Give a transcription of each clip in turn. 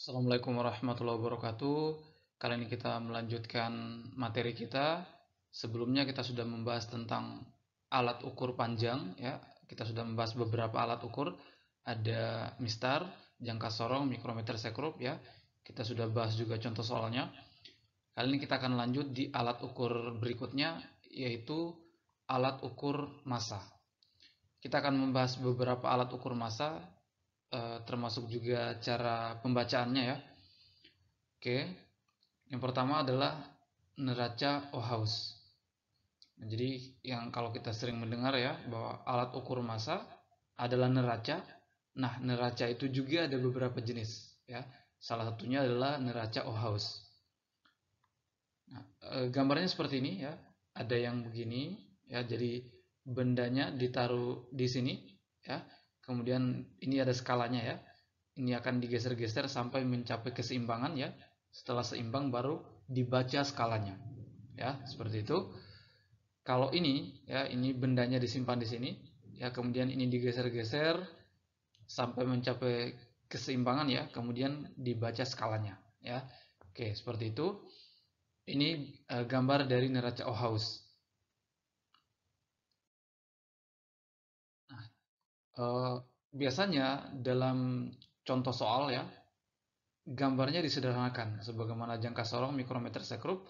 Assalamualaikum warahmatullahi wabarakatuh. Kali ini kita melanjutkan materi kita. Sebelumnya kita sudah membahas tentang alat ukur panjang ya. Kita sudah membahas beberapa alat ukur, ada mistar, jangka sorong, mikrometer sekrup ya. Kita sudah bahas juga contoh soalnya. Kali ini kita akan lanjut di alat ukur berikutnya yaitu alat ukur massa. Kita akan membahas beberapa alat ukur massa Eh, termasuk juga cara pembacaannya ya. Oke. Yang pertama adalah neraca Ohaus. Nah, jadi yang kalau kita sering mendengar ya bahwa alat ukur masa adalah neraca. Nah, neraca itu juga ada beberapa jenis ya. Salah satunya adalah neraca Ohaus. Nah, e, gambarnya seperti ini ya. Ada yang begini ya. Jadi bendanya ditaruh di sini ya Kemudian ini ada skalanya ya. Ini akan digeser-geser sampai mencapai keseimbangan ya. Setelah seimbang baru dibaca skalanya. Ya, seperti itu. Kalau ini ya, ini bendanya disimpan di sini ya, kemudian ini digeser-geser sampai mencapai keseimbangan ya, kemudian dibaca skalanya ya. Oke, seperti itu. Ini eh, gambar dari neraca O House Eh, biasanya dalam contoh soal ya, gambarnya disederhanakan sebagaimana jangka sorong mikrometer sekrup.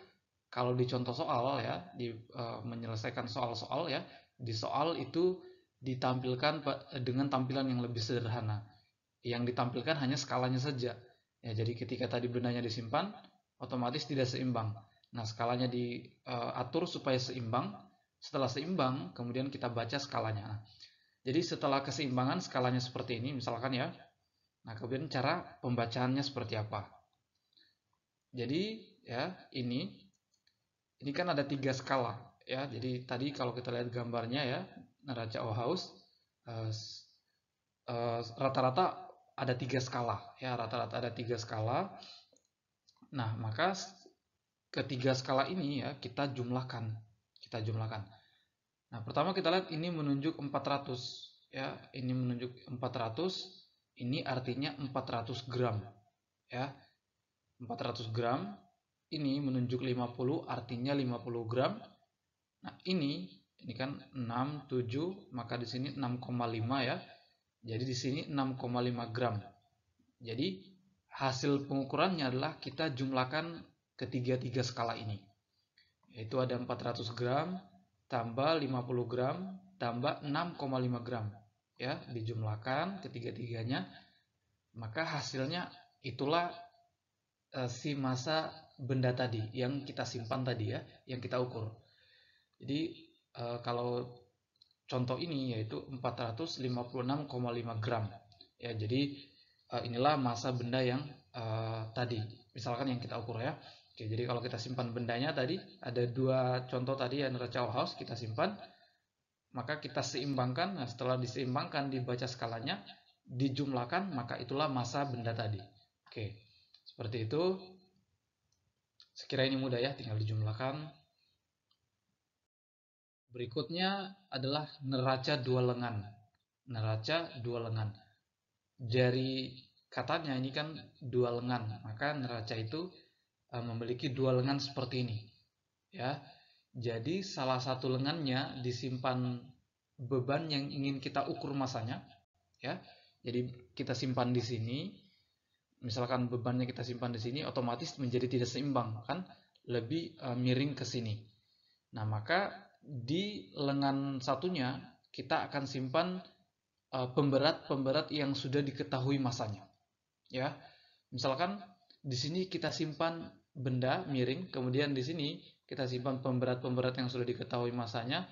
Kalau di contoh soal ya, di uh, menyelesaikan soal-soal ya, di soal itu ditampilkan dengan tampilan yang lebih sederhana. Yang ditampilkan hanya skalanya saja. Ya, jadi ketika tadi bendanya disimpan, otomatis tidak seimbang. Nah, skalanya diatur eh, uh, supaya seimbang. Setelah seimbang, kemudian kita baca skalanya. Nah, jadi setelah keseimbangan skalanya seperti ini misalkan ya. Nah, kemudian cara pembacaannya seperti apa? Jadi ya, ini ini kan ada tiga skala ya. Jadi tadi kalau kita lihat gambarnya ya, neraca O house eh, eh, rata-rata uh, uh, ada tiga skala ya, rata-rata ada tiga skala. Nah, maka ketiga skala ini ya kita jumlahkan. Kita jumlahkan. Nah, pertama kita lihat ini menunjuk 400 ya, ini menunjuk 400, ini artinya 400 gram ya. 400 gram ini menunjuk 50 artinya 50 gram. Nah, ini ini kan 67 maka di sini 6,5 ya. Jadi di sini 6,5 gram. Jadi hasil pengukurannya adalah kita jumlahkan ketiga-tiga skala ini. Yaitu ada 400 gram, tambah 50 gram tambah 6,5 gram ya dijumlahkan ketiga-tiganya maka hasilnya itulah e, si masa benda tadi yang kita simpan tadi ya yang kita ukur jadi e, kalau contoh ini yaitu 456,5 gram ya jadi e, inilah masa benda yang e, tadi misalkan yang kita ukur ya Oke, jadi kalau kita simpan bendanya tadi, ada dua contoh tadi yang neraca house kita simpan, maka kita seimbangkan, nah setelah diseimbangkan dibaca skalanya, dijumlahkan, maka itulah masa benda tadi. Oke, seperti itu. Sekiranya ini mudah ya, tinggal dijumlahkan. Berikutnya adalah neraca dua lengan. Neraca dua lengan. Dari katanya ini kan dua lengan, maka neraca itu Eh, memiliki dua lengan seperti ini. Ya. Jadi salah satu lengannya disimpan beban yang ingin kita ukur masanya, ya. Jadi kita simpan di sini. Misalkan bebannya kita simpan di sini otomatis menjadi tidak seimbang, kan? Lebih uh, miring ke sini. Nah, maka di lengan satunya kita akan simpan eh, pemberat-pemberat yang sudah diketahui masanya. Ya. Misalkan di sini kita simpan benda miring, kemudian di sini kita simpan pemberat-pemberat yang sudah diketahui masanya.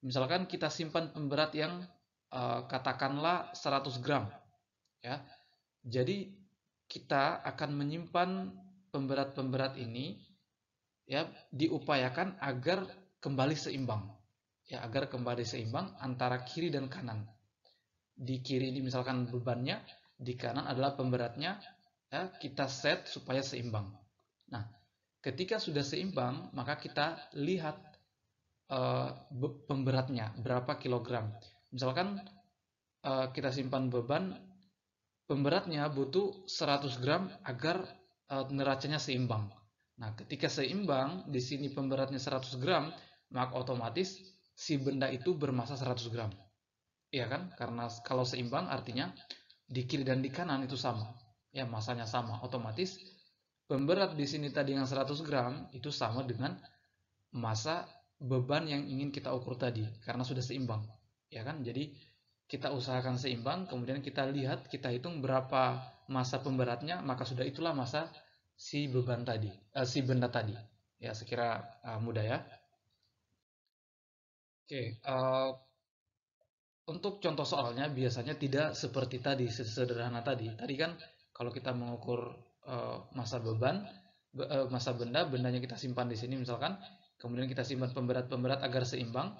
Misalkan kita simpan pemberat yang uh, katakanlah 100 gram. ya. Jadi kita akan menyimpan pemberat-pemberat ini ya diupayakan agar kembali seimbang. Ya, agar kembali seimbang antara kiri dan kanan. Di kiri ini misalkan bebannya, di kanan adalah pemberatnya. Ya, kita set supaya seimbang. Nah, ketika sudah seimbang, maka kita lihat uh, pemberatnya berapa kilogram. Misalkan uh, kita simpan beban, pemberatnya butuh 100 gram agar uh, neracanya seimbang. Nah, ketika seimbang, di sini pemberatnya 100 gram, maka otomatis si benda itu bermasa 100 gram. Iya kan? Karena kalau seimbang artinya di kiri dan di kanan itu sama. Ya, masanya sama. Otomatis Pemberat di sini tadi yang 100 gram itu sama dengan masa beban yang ingin kita ukur tadi karena sudah seimbang. Ya kan? Jadi kita usahakan seimbang, kemudian kita lihat, kita hitung berapa masa pemberatnya, maka sudah itulah masa si beban tadi, eh, si benda tadi. Ya, sekira uh, mudah ya. Oke, uh, untuk contoh soalnya biasanya tidak seperti tadi, sederhana tadi. Tadi kan kalau kita mengukur Eh, masa beban eh, masa benda bendanya kita simpan di sini misalkan kemudian kita simpan pemberat-pemberat agar seimbang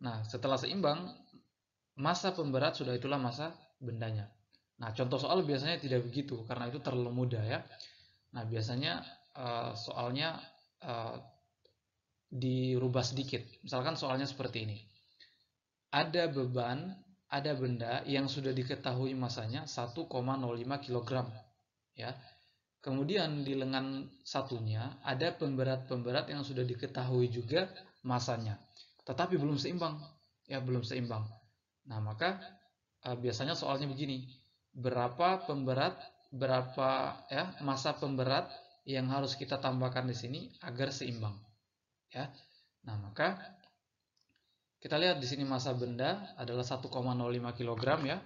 nah setelah seimbang masa pemberat sudah itulah masa bendanya nah contoh soal biasanya tidak begitu karena itu terlalu mudah ya nah biasanya eh, soalnya dirubah sedikit misalkan soalnya seperti ini ada beban ada benda yang sudah diketahui masanya 1,05 kg ya Kemudian di lengan satunya ada pemberat-pemberat yang sudah diketahui juga masanya, tetapi belum seimbang. Ya, belum seimbang. Nah, maka eh, biasanya soalnya begini, berapa pemberat, berapa ya masa pemberat yang harus kita tambahkan di sini agar seimbang. Ya. Nah, maka kita lihat di sini masa benda adalah 1,05 kg ya.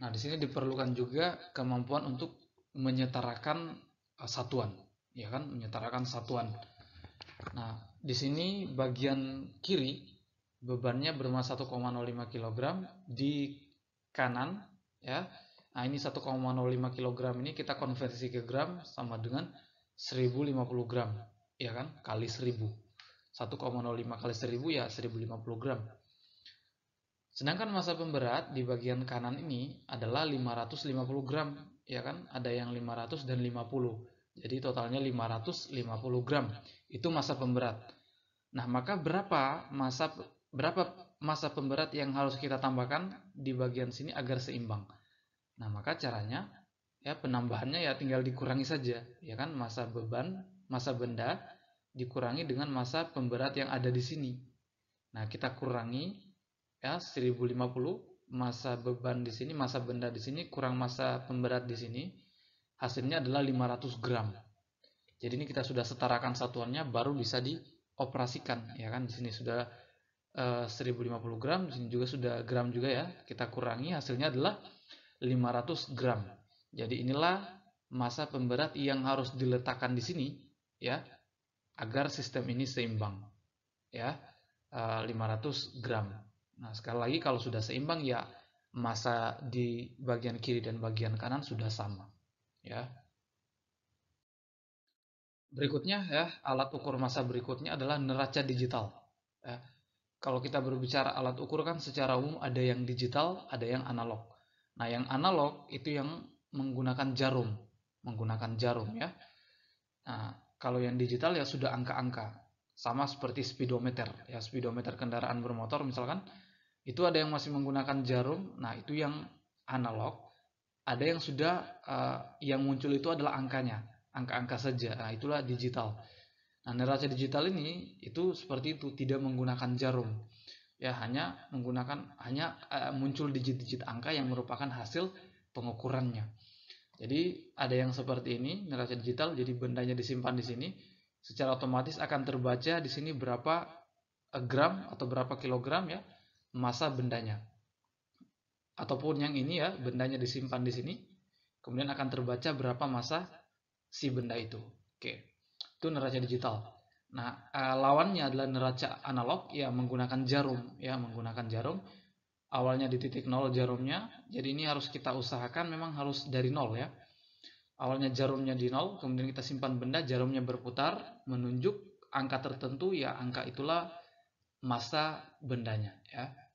Nah, di sini diperlukan juga kemampuan untuk menyetarakan e, satuan, ya kan? Menyetarakan satuan. Nah, di sini bagian kiri bebannya bermassa 1,05 kg di kanan ya. Nah, ini 1,05 kg ini kita konversi ke gram sama dengan 1050 gram, ya kan? Kali 1000. 1,05 kali 1000 ya 1050 gram. Sedangkan masa pemberat di bagian kanan ini adalah 550 gram ya kan ada yang 500 dan 50 jadi totalnya 550 gram itu masa pemberat nah maka berapa masa berapa masa pemberat yang harus kita tambahkan di bagian sini agar seimbang nah maka caranya ya penambahannya ya tinggal dikurangi saja ya kan masa beban masa benda dikurangi dengan masa pemberat yang ada di sini nah kita kurangi ya 1050 masa beban di sini, masa benda di sini, kurang masa pemberat di sini, hasilnya adalah 500 gram. Jadi ini kita sudah setarakan satuannya, baru bisa dioperasikan, ya kan? Di sini sudah e, eh, 1050 gram, di sini juga sudah gram juga ya. Kita kurangi, hasilnya adalah 500 gram. Jadi inilah masa pemberat yang harus diletakkan di sini, ya, agar sistem ini seimbang, ya, 500 eh, gram. Nah, sekali lagi kalau sudah seimbang ya masa di bagian kiri dan bagian kanan sudah sama, ya. Berikutnya ya, alat ukur masa berikutnya adalah neraca digital. Ya. Kalau kita berbicara alat ukur kan secara umum ada yang digital, ada yang analog. Nah, yang analog itu yang menggunakan jarum, menggunakan jarum ya. Nah, kalau yang digital ya sudah angka-angka. Sama seperti speedometer, ya speedometer kendaraan bermotor misalkan itu ada yang masih menggunakan jarum nah itu yang analog ada yang sudah uh, yang muncul itu adalah angkanya angka-angka saja nah itulah digital nah neraca digital ini itu seperti itu tidak menggunakan jarum ya hanya menggunakan hanya uh, muncul digit-digit angka yang merupakan hasil pengukurannya jadi ada yang seperti ini neraca digital jadi bendanya disimpan di sini secara otomatis akan terbaca di sini berapa eh, gram atau berapa kilogram ya masa bendanya. Ataupun yang ini ya, bendanya disimpan di sini, kemudian akan terbaca berapa masa si benda itu. Oke, itu neraca digital. Nah, eh, lawannya adalah neraca analog, ya menggunakan jarum, ya menggunakan jarum. Awalnya di titik nol jarumnya, jadi ini harus kita usahakan memang harus dari nol ya. Awalnya jarumnya di nol, kemudian kita simpan benda, jarumnya berputar, menunjuk angka tertentu, ya angka itulah masa bendanya ya